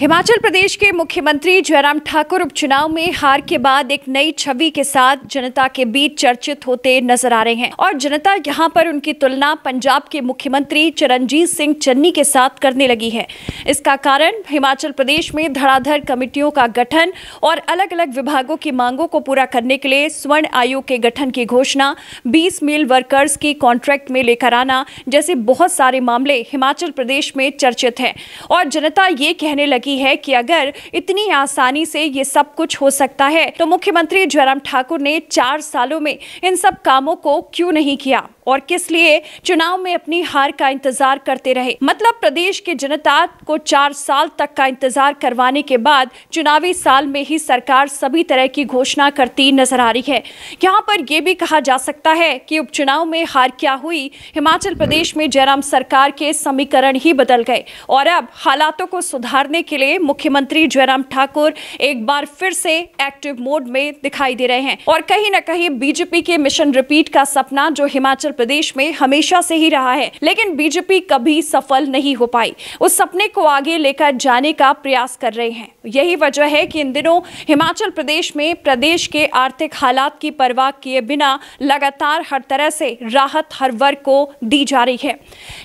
हिमाचल प्रदेश के मुख्यमंत्री जयराम ठाकुर उपचुनाव में हार के बाद एक नई छवि के साथ जनता के बीच चर्चित होते नजर आ रहे हैं और जनता यहां पर उनकी तुलना पंजाब के मुख्यमंत्री चरणजीत सिंह चन्नी के साथ करने लगी है इसका कारण हिमाचल प्रदेश में धड़ाधड़ कमेटियों का गठन और अलग अलग विभागों की मांगों को पूरा करने के लिए स्वर्ण आयोग के गठन की घोषणा बीस मील वर्कर्स की कॉन्ट्रैक्ट में लेकर आना जैसे बहुत सारे मामले हिमाचल प्रदेश में चर्चित हैं और जनता ये कहने लगी रही है कि अगर इतनी आसानी से ये सब कुछ हो सकता है तो मुख्यमंत्री जयराम ठाकुर ने चार सालों में इन सब कामों को क्यों नहीं किया और किस लिए चुनाव में अपनी हार का इंतजार करते रहे मतलब प्रदेश की जनता को चार साल तक का इंतजार करवाने के बाद चुनावी साल में ही सरकार सभी तरह की घोषणा करती नजर आ रही है यहाँ पर यह भी कहा जा सकता है कि उपचुनाव में हार क्या हुई हिमाचल प्रदेश में जयराम सरकार के समीकरण ही बदल गए और अब हालातों को सुधारने के लिए मुख्यमंत्री जयराम ठाकुर एक बार फिर से एक्टिव मोड में दिखाई दे रहे हैं और कहीं ना कहीं बीजेपी के मिशन रिपीट का सपना जो हिमाचल प्रदेश में हमेशा से ही रहा है लेकिन बीजेपी कभी सफल नहीं हो पाई उस सपने को आगे लेकर जाने का प्रयास कर रहे हैं यही वजह है कि इन दिनों हिमाचल प्रदेश में प्रदेश के आर्थिक हालात की परवाह किए बिना लगातार हर तरह से राहत हर वर्ग को दी जा रही है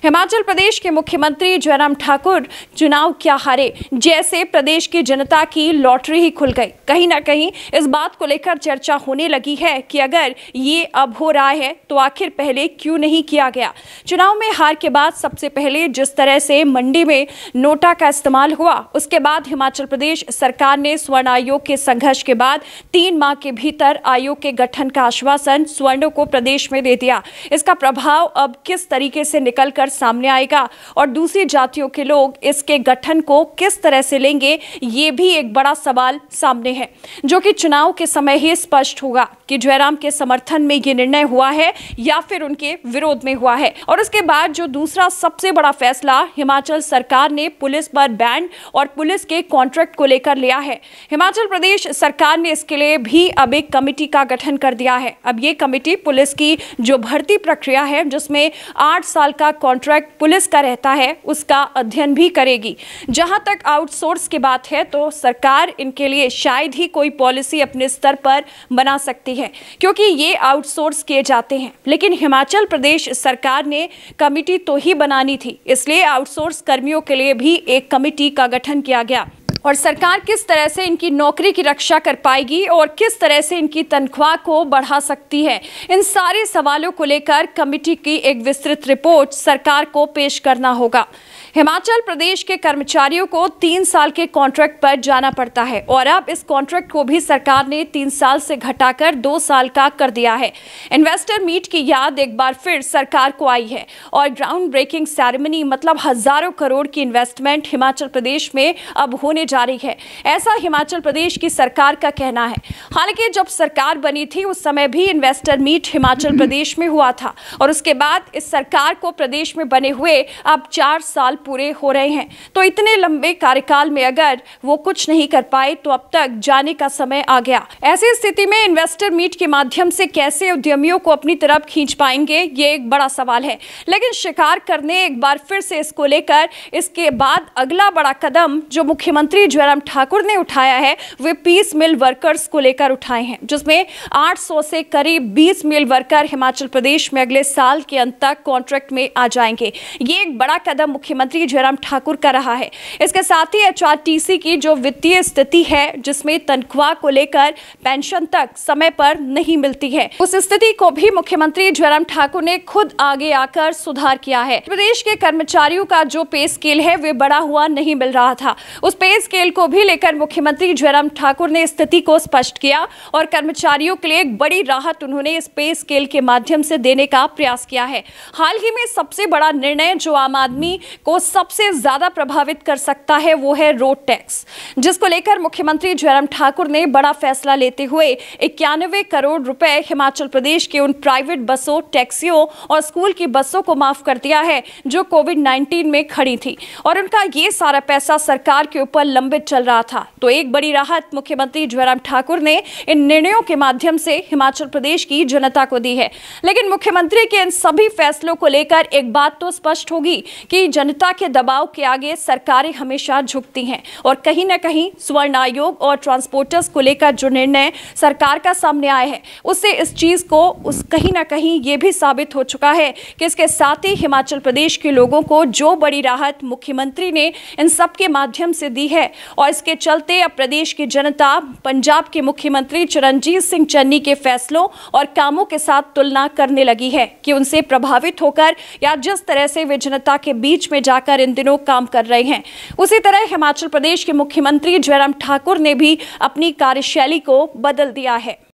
हिमाचल प्रदेश के मुख्यमंत्री जयराम ठाकुर चुनाव क्या हारे जैसे प्रदेश की जनता की लॉटरी ही खुल गई कहीं ना कहीं इस बात को लेकर चर्चा होने लगी है कि अगर ये अब हो रहा है तो आखिर पहले लिए क्यों नहीं किया गया चुनाव में हार के बाद सबसे पहले जिस तरह से मंडी में नोटा का इस्तेमाल हुआ उसके बाद हिमाचल प्रदेश सरकार ने स्वर्ण आयोग के संघर्ष के बाद तीन माह के भीतर आयोग के गठन का आश्वासन स्वर्णों को प्रदेश में दे दिया इसका प्रभाव अब किस तरीके से निकल सामने आएगा और दूसरी जातियों के लोग इसके गठन को किस तरह से लेंगे ये भी एक बड़ा सवाल सामने है जो कि चुनाव के समय ही स्पष्ट होगा कि जयराम के समर्थन में यह निर्णय हुआ है या फिर उनके विरोध में हुआ है और उसके बाद जो दूसरा सबसे बड़ा फैसला हिमाचल सरकार ने पुलिस पर बैन और पुलिस के कॉन्ट्रैक्ट को लेकर लिया है हिमाचल प्रदेश सरकार ने इसके लिए भी अब एक कमेटी का गठन कर दिया है अब ये कमेटी पुलिस की जो भर्ती प्रक्रिया है जिसमें आठ साल का कॉन्ट्रैक्ट पुलिस का रहता है उसका अध्ययन भी करेगी जहां तक आउटसोर्स की बात है तो सरकार इनके लिए शायद ही कोई पॉलिसी अपने स्तर पर बना सकती है क्योंकि ये आउटसोर्स किए जाते हैं लेकिन हिमाचल हिमाचल प्रदेश सरकार ने कमेटी तो ही बनानी थी इसलिए आउटसोर्स कर्मियों के लिए भी एक कमेटी का गठन किया गया और सरकार किस तरह से इनकी नौकरी की रक्षा कर पाएगी और किस तरह से इनकी तनख्वाह को बढ़ा सकती है इन सारे सवालों को लेकर कमेटी की एक विस्तृत रिपोर्ट सरकार को पेश करना होगा हिमाचल प्रदेश के कर्मचारियों को तीन साल के कॉन्ट्रैक्ट पर जाना पड़ता है और अब इस कॉन्ट्रैक्ट को भी सरकार ने तीन साल से घटाकर दो साल का कर दिया है इन्वेस्टर मीट की याद एक बार फिर सरकार को आई है और ग्राउंड ब्रेकिंग सेरेमनी मतलब हजारों करोड़ की इन्वेस्टमेंट हिमाचल प्रदेश में अब होने जा रही है ऐसा हिमाचल प्रदेश की सरकार का कहना है हालांकि जब सरकार बनी थी उस समय भी इन्वेस्टर मीट हिमाचल प्रदेश में हुआ था और उसके बाद इस सरकार को प्रदेश में बने हुए अब चार साल पूरे हो रहे हैं तो इतने लंबे कार्यकाल में अगर वो कुछ नहीं कर पाए तो अब तक जाने का समय आ गया ऐसी स्थिति में इन्वेस्टर मीट के माध्यम से कैसे उद्यमियों को अपनी तरफ खींच पाएंगे ये एक बड़ा सवाल है लेकिन शिकार करने एक बार फिर से इसको लेकर इसके बाद अगला बड़ा कदम जो मुख्यमंत्री जयराम ठाकुर ने उठाया है वे पीस मिल वर्कर्स को लेकर उठाए हैं जिसमें आठ से करीब बीस मिल वर्कर हिमाचल प्रदेश में अगले साल के अंत तक कॉन्ट्रैक्ट में आ जाएंगे ये एक बड़ा कदम मुख्यमंत्री मुख्यमंत्री जयराम ठाकुर का रहा है इसके साथ ही एच की जो वित्तीय स्थिति है जिसमें तनख्वाह को लेकर पेंशन तक समय पर नहीं मिलती है उस स्थिति को भी मुख्यमंत्री जयराम ठाकुर ने खुद आगे आकर सुधार किया है प्रदेश के कर्मचारियों का जो पे स्केल है वे बड़ा हुआ नहीं मिल रहा था उस पे स्केल को भी लेकर मुख्यमंत्री जयराम ठाकुर ने स्थिति को स्पष्ट किया और कर्मचारियों के लिए एक बड़ी राहत उन्होंने इस पे स्केल के माध्यम से देने का प्रयास किया है हाल ही में सबसे बड़ा निर्णय जो आम आदमी को सबसे ज्यादा प्रभावित कर सकता है वो है रोड टैक्स जिसको लेकर मुख्यमंत्री जयराम ठाकुर ने बड़ा फैसला लेते हुए इक्यानवे करोड़ रुपए हिमाचल प्रदेश के उन प्राइवेट बसों टैक्सियों और स्कूल की बसों को माफ कर दिया है जो कोविड नाइन्टीन में खड़ी थी और उनका ये सारा पैसा सरकार के ऊपर लंबित चल रहा था तो एक बड़ी राहत मुख्यमंत्री जयराम ठाकुर ने इन निर्णयों के माध्यम से हिमाचल प्रदेश की जनता को दी है लेकिन मुख्यमंत्री के इन सभी फैसलों को लेकर एक बात तो स्पष्ट होगी कि जनता जनता के दबाव के आगे सरकारें हमेशा झुकती हैं और कहीं ना कहीं स्वर्ण आयोग और ट्रांसपोर्टर्स को लेकर जो निर्णय सरकार का सामने आया है उससे इस चीज़ को उस कहीं ना कहीं ये भी साबित हो चुका है कि इसके साथ ही हिमाचल प्रदेश के लोगों को जो बड़ी राहत मुख्यमंत्री ने इन सब के माध्यम से दी है और इसके चलते अब प्रदेश की जनता पंजाब के मुख्यमंत्री चरणजीत सिंह चन्नी के फैसलों और कामों के साथ तुलना करने लगी है कि उनसे प्रभावित होकर या जिस तरह से वे जनता के बीच में जा जाकर इन दिनों काम कर रहे हैं उसी तरह हिमाचल प्रदेश के मुख्यमंत्री जयराम ठाकुर ने भी अपनी कार्यशैली को बदल दिया है